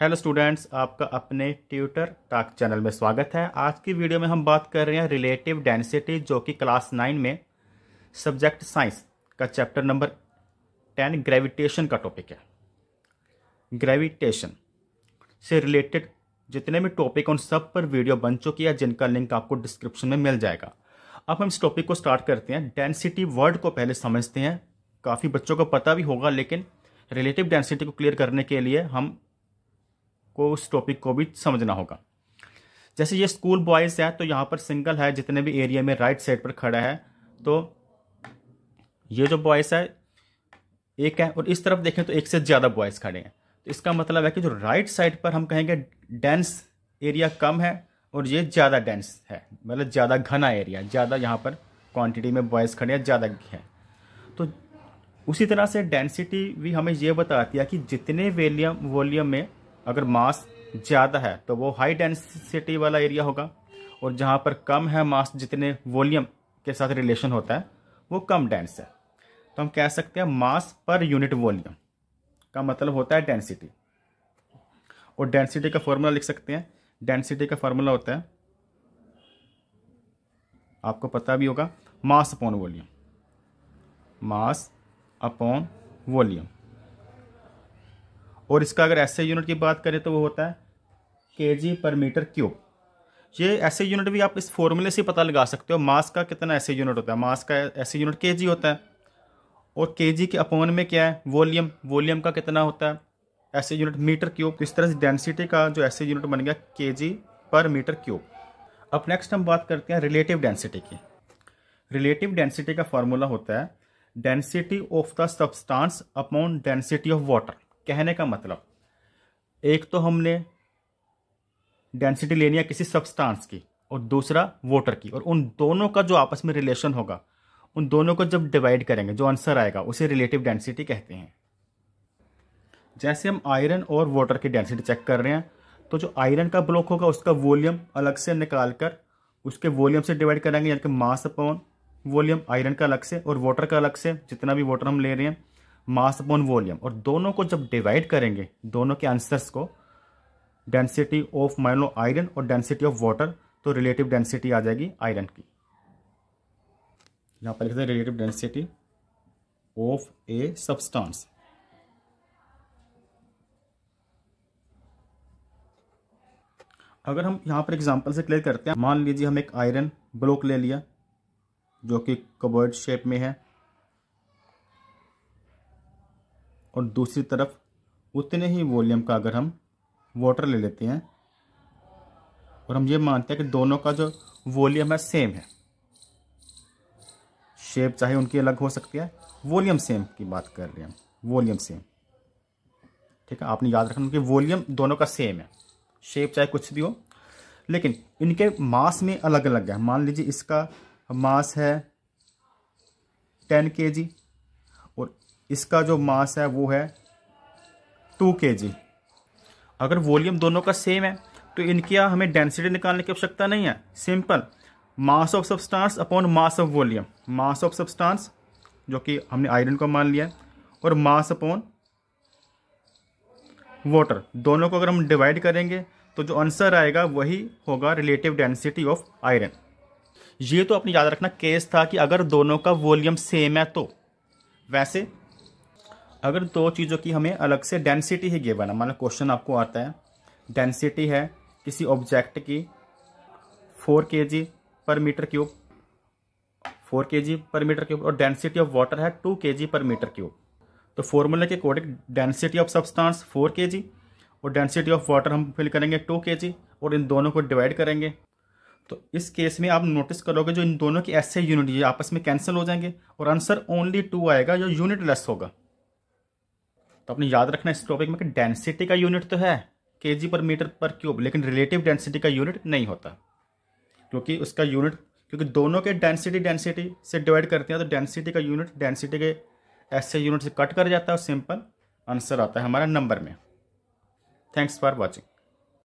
hello students आपका अपने tutor टाक channel में स्वागत है आज की वीडियो में हम बात कर रहे हैं रिलेटिव डेंसिटी जो कि क्लास नाइन में सब्जेक्ट साइंस का चैप्टर नंबर टेन ग्रेविटेशन का टॉपिक है ग्रेविटेशन से रिलेटेड जितने भी टॉपिक उन सब पर वीडियो बन चुकी है जिनका लिंक आपको डिस्क्रिप्शन में मिल जाएगा अब हम इस टॉपिक को स्टार्ट करते हैं डेंसिटी वर्ड को पहले समझते हैं काफ़ी बच्चों को पता भी होगा लेकिन रिलेटिव डेंसिटी को क्लियर करने के लिए हम को उस टॉपिक को भी समझना होगा जैसे ये स्कूल बॉयज़ है तो यहाँ पर सिंगल है जितने भी एरिया में राइट साइड पर खड़ा है तो ये जो बॉयज़ है एक है और इस तरफ देखें तो एक से ज़्यादा बॉयज़ खड़े हैं तो इसका मतलब है कि जो राइट साइड पर हम कहेंगे डेंस एरिया कम है और ये ज़्यादा डेंस है मतलब ज़्यादा घना एरिया ज़्यादा यहाँ पर क्वांटिटी में बॉयज़ खड़े हैं ज़्यादा है तो उसी तरह से डेंसिटी भी हमें ये बताती है कि जितने वेलियम वॉल्यूम में अगर मास ज़्यादा है तो वो हाई डेंसिटी वाला एरिया होगा और जहाँ पर कम है मास जितने वॉल्यूम के साथ रिलेशन होता है वो कम डेंस है तो हम कह सकते हैं मास पर यूनिट वॉल्यूम का मतलब होता है डेंसिटी और डेंसिटी का फॉर्मूला लिख सकते हैं डेंसिटी का फॉर्मूला होता है आपको पता भी होगा mass upon volume mass upon volume और इसका अगर ऐसे यूनिट की बात करें तो वो होता है के जी पर मीटर क्यूब ये ऐसे यूनिट भी आप इस फॉर्मूले से पता लगा सकते हो मास का कितना ऐसे यूनिट होता है मास का ऐसे यूनिट के जी होता है और के जी के अपोन में क्या है वॉल्यूम वॉल्यूम का कितना होता है ऐसे यूनिट मीटर क्यूब तो इस तरह से डेंसिटी का जो ऐसे यूनिट बन गया के जी पर मीटर क्यूब अब नेक्स्ट हम बात करते हैं रिलेटिव डेंसिटी की रिलेटिव डेंसिटी का फार्मूला होता है density of the substance upon density of water कहने का मतलब एक तो हमने डेंसिटी लेनी है किसी सब्सटेंस की और दूसरा वोटर की और उन दोनों का जो आपस में रिलेशन होगा उन दोनों को जब डिवाइड करेंगे जो आंसर आएगा उसे रिलेटिव डेंसिटी कहते हैं जैसे हम आयरन और वाटर की डेंसिटी चेक कर रहे हैं तो जो आयरन का ब्लॉक होगा उसका वॉल्यूम अलग से निकाल कर उसके वॉल्यूम से डिवाइड करेंगे यानी कि मास अपॉन वॉल्यूम आयरन का अलग से और वाटर का अलग से जितना भी वाटर हम ले रहे हैं मास अपॉन वॉल्यूम और दोनों को जब डिवाइड करेंगे दोनों के आंसर्स को डेंसिटी ऑफ माइनो आयरन और डेंसिटी ऑफ वाटर तो रिलेटिव डेंसिटी आ जाएगी आयरन की यहाँ पर लिखते हैं relative density of a substance अगर हम यहाँ पर एग्जांपल से क्लियर करते हैं मान लीजिए हम एक आयरन ब्लॉक ले लिया जो कि कबर्ड शेप में है और दूसरी तरफ उतने ही वॉल्यूम का अगर हम वाटर ले लेते हैं और हम ये मानते हैं कि दोनों का जो वॉल्यूम है सेम है शेप चाहे उनकी अलग हो सकती है वॉल्यूम सेम की बात कर रहे हैं हम वॉल्यूम सेम ठीक है आपने याद रखना कि वॉल्यूम दोनों का सेम है शेप चाहे कुछ भी हो लेकिन इनके मास में अलग अलग है मान लीजिए इसका मास है टेन के जी और इसका जो मास है वो है टू के जी अगर वॉल्यूम दोनों का सेम है तो इनकी हमें डेंसिटी निकालने की आवश्यकता नहीं है simple mass of substance upon mass of volume mass of substance जो कि हमने आयरन को मान लिया और मास अपॉन वाटर दोनों को अगर हम डिवाइड करेंगे तो जो आंसर आएगा वही होगा रिलेटिव डेंसिटी ऑफ आयरन ये तो अपने याद रखना केस था कि अगर दोनों का वॉल्यूम सेम है तो वैसे अगर दो चीज़ों की हमें अलग से डेंसिटी ही गिवन है माना क्वेश्चन आपको आता है डेंसिटी है किसी ऑब्जेक्ट की फोर तो के G per metre cube four K G per metre cube और डेंसिटी ऑफ वाटर है two K G per metre cube तो फॉर्मूले के according density of substance four K G और डेंसिटी ऑफ वाटर हम फिल करेंगे टू के जी और इन दोनों को डिवाइड करेंगे तो इस केस में आप नोटिस करोगे जो इन दोनों की ऐसे यूनिट आपस में कैंसिल हो जाएंगे और आंसर ओनली टू आएगा जो यूनिट लेस होगा तो आपने याद रखना इस टॉपिक में कि डेंसिटी का यूनिट तो है के जी पर मीटर पर क्यूब लेकिन रिलेटिव डेंसिटी का यूनिट नहीं होता क्योंकि उसका यूनिट क्योंकि दोनों के डेंसिटी डेंसिटी से डिवाइड करते हैं तो डेंसिटी का यूनिट डेंसिटी के ऐसे यूनिट से कट कर जाता है और सिंपल आंसर आता है हमारा नंबर में थैंक्स फॉर वॉचिंग